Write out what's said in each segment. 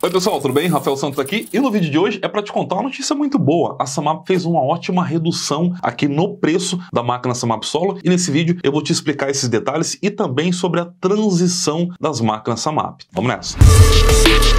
Oi pessoal, tudo bem? Rafael Santos aqui e no vídeo de hoje é para te contar uma notícia muito boa. A Samap fez uma ótima redução aqui no preço da máquina Samap Solo e nesse vídeo eu vou te explicar esses detalhes e também sobre a transição das máquinas Samap. Vamos nessa! Música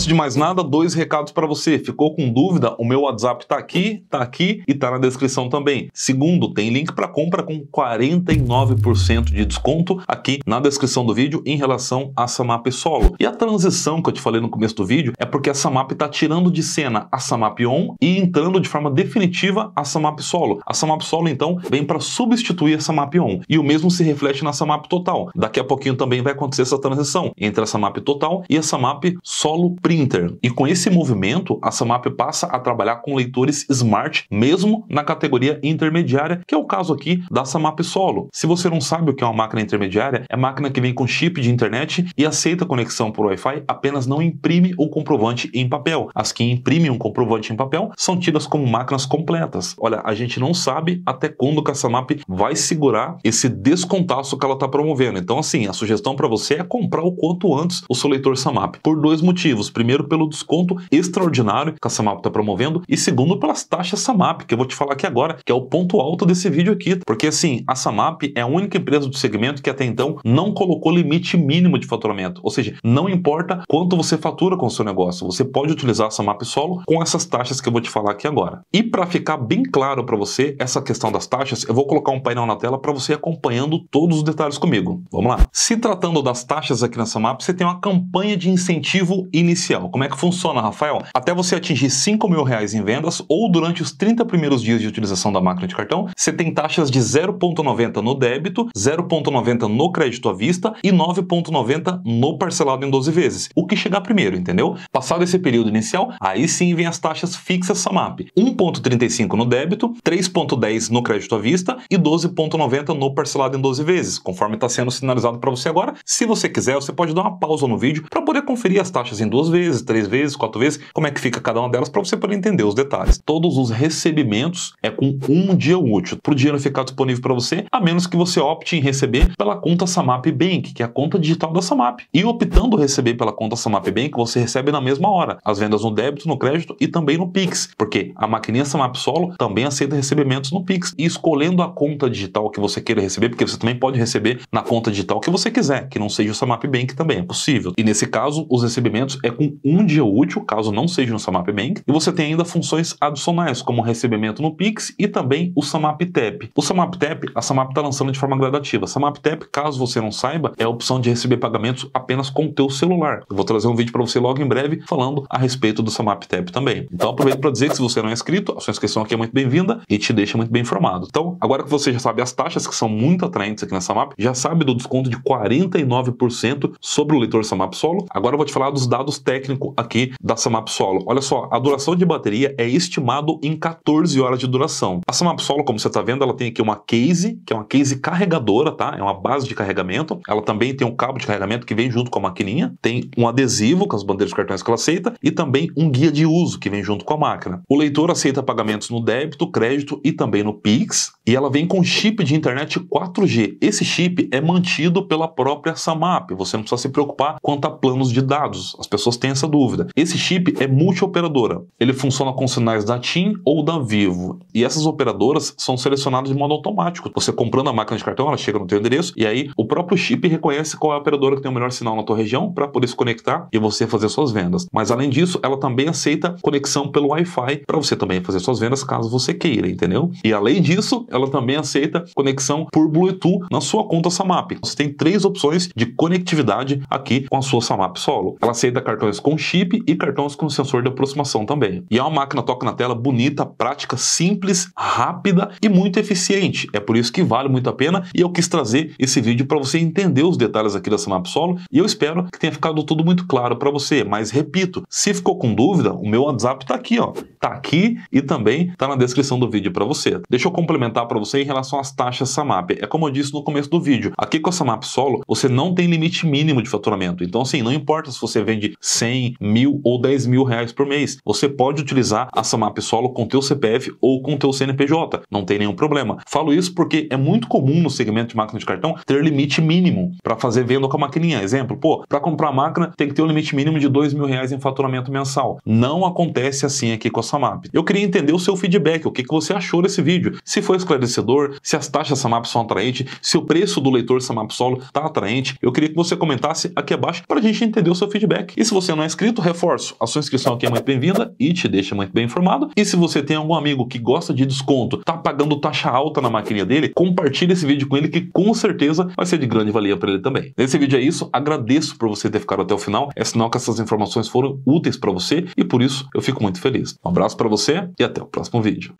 Antes de mais nada, dois recados para você. Ficou com dúvida? O meu WhatsApp está aqui, está aqui e está na descrição também. Segundo, tem link para compra com 49% de desconto aqui na descrição do vídeo em relação a Samap Solo. E a transição que eu te falei no começo do vídeo é porque a Samap está tirando de cena a Samap On e entrando de forma definitiva a Samap Solo. A Samap Solo, então, vem para substituir a Samap On. E o mesmo se reflete na Samap Total. Daqui a pouquinho também vai acontecer essa transição entre a Samap Total e a Samap Solo Premium. Sprinter. E com esse movimento, a Samap passa a trabalhar com leitores Smart, mesmo na categoria intermediária, que é o caso aqui da Samap Solo. Se você não sabe o que é uma máquina intermediária, é máquina que vem com chip de internet e aceita conexão por Wi-Fi, apenas não imprime o comprovante em papel. As que imprimem um comprovante em papel são tidas como máquinas completas. Olha, a gente não sabe até quando que a Samap vai segurar esse descontaço que ela está promovendo. Então, assim, a sugestão para você é comprar o quanto antes o seu leitor Samap, por dois motivos. Primeiro, pelo desconto extraordinário que a Samap está promovendo e segundo, pelas taxas Samap, que eu vou te falar aqui agora, que é o ponto alto desse vídeo aqui. Porque assim, a Samap é a única empresa do segmento que até então não colocou limite mínimo de faturamento. Ou seja, não importa quanto você fatura com o seu negócio, você pode utilizar a Samap Solo com essas taxas que eu vou te falar aqui agora. E para ficar bem claro para você essa questão das taxas, eu vou colocar um painel na tela para você acompanhando todos os detalhes comigo. Vamos lá. Se tratando das taxas aqui na Samap, você tem uma campanha de incentivo inicial inicial. Como é que funciona, Rafael? Até você atingir 5 mil reais em vendas ou durante os 30 primeiros dias de utilização da máquina de cartão, você tem taxas de 0,90 no débito, 0,90 no crédito à vista e 9,90 no parcelado em 12 vezes. O que chegar primeiro, entendeu? Passado esse período inicial, aí sim vem as taxas fixas SAMAP: 1,35 no débito, 3,10 no crédito à vista e 12,90 no parcelado em 12 vezes, conforme está sendo sinalizado para você agora. Se você quiser, você pode dar uma pausa no vídeo para poder conferir as taxas em duas vezes vezes, três vezes, quatro vezes, como é que fica cada uma delas para você poder entender os detalhes. Todos os recebimentos é com um dia útil para o dinheiro ficar disponível para você, a menos que você opte em receber pela conta Samap Bank, que é a conta digital da Samap. E optando receber pela conta Samap Bank, você recebe na mesma hora as vendas no débito, no crédito e também no Pix, porque a maquininha Samap Solo também aceita recebimentos no Pix. E escolhendo a conta digital que você queira receber, porque você também pode receber na conta digital que você quiser, que não seja o Samap Bank também, é possível. E nesse caso, os recebimentos é com um dia útil, caso não seja no Samap Bank, e você tem ainda funções adicionais, como recebimento no Pix e também o Samap Tap. O Samap Tap, a Samap está lançando de forma gradativa. Samap Tap, caso você não saiba, é a opção de receber pagamentos apenas com o teu celular. Eu vou trazer um vídeo para você logo em breve falando a respeito do Samap Tap também. Então aproveito para dizer que se você não é inscrito, a sua inscrição aqui é muito bem-vinda e te deixa muito bem informado. Então, agora que você já sabe as taxas que são muito atraentes aqui na Samap, já sabe do desconto de 49% sobre o leitor Samap Solo. Agora eu vou te falar dos dados técnicos técnico aqui da Samap Solo. Olha só, a duração de bateria é estimado em 14 horas de duração. A Samap Solo, como você está vendo, ela tem aqui uma case, que é uma case carregadora, tá? É uma base de carregamento. Ela também tem um cabo de carregamento que vem junto com a maquininha, tem um adesivo com as bandeiras cartões que ela aceita e também um guia de uso que vem junto com a máquina. O leitor aceita pagamentos no débito, crédito e também no Pix, e ela vem com chip de internet 4G. Esse chip é mantido pela própria Samap. Você não precisa se preocupar quanto a planos de dados. As pessoas têm essa dúvida. Esse chip é multioperadora. Ele funciona com sinais da TIM ou da Vivo. E essas operadoras são selecionadas de modo automático. Você comprando a máquina de cartão, ela chega no teu endereço e aí o próprio chip reconhece qual é a operadora que tem o melhor sinal na tua região para poder se conectar e você fazer suas vendas. Mas além disso, ela também aceita conexão pelo Wi-Fi para você também fazer suas vendas caso você queira, entendeu? E além disso, ela também aceita conexão por Bluetooth na sua conta SAMAP. Você tem três opções de conectividade aqui com a sua SAMAP Solo. Ela aceita cartões com chip e cartões com sensor de aproximação também. E é uma máquina toca na tela bonita, prática, simples, rápida e muito eficiente. É por isso que vale muito a pena e eu quis trazer esse vídeo para você entender os detalhes aqui da Samap Solo e eu espero que tenha ficado tudo muito claro para você. Mas repito, se ficou com dúvida, o meu WhatsApp está aqui, ó. Tá aqui e também está na descrição do vídeo para você. Deixa eu complementar para você em relação às taxas Samap. É como eu disse no começo do vídeo, aqui com a Samap Solo você não tem limite mínimo de faturamento. Então assim, não importa se você vende 100 100, mil ou 10 mil reais por mês. Você pode utilizar a Samap Solo com teu CPF ou com teu CNPJ, não tem nenhum problema. Falo isso porque é muito comum no segmento de máquina de cartão ter limite mínimo para fazer venda com a maquininha. Exemplo, pô, para comprar a máquina tem que ter um limite mínimo de 2 mil reais em faturamento mensal. Não acontece assim aqui com a Samap. Eu queria entender o seu feedback, o que, que você achou desse vídeo, se foi esclarecedor, se as taxas Samap são atraentes, se o preço do leitor Samap Solo está atraente. Eu queria que você comentasse aqui abaixo para a gente entender o seu feedback. E se você você não é inscrito, reforço, a sua inscrição aqui é muito bem-vinda e te deixa muito bem informado. E se você tem algum amigo que gosta de desconto, tá pagando taxa alta na maquininha dele, compartilha esse vídeo com ele que com certeza vai ser de grande valia para ele também. Nesse vídeo é isso, agradeço por você ter ficado até o final, é sinal que essas informações foram úteis para você e por isso eu fico muito feliz. Um abraço para você e até o próximo vídeo.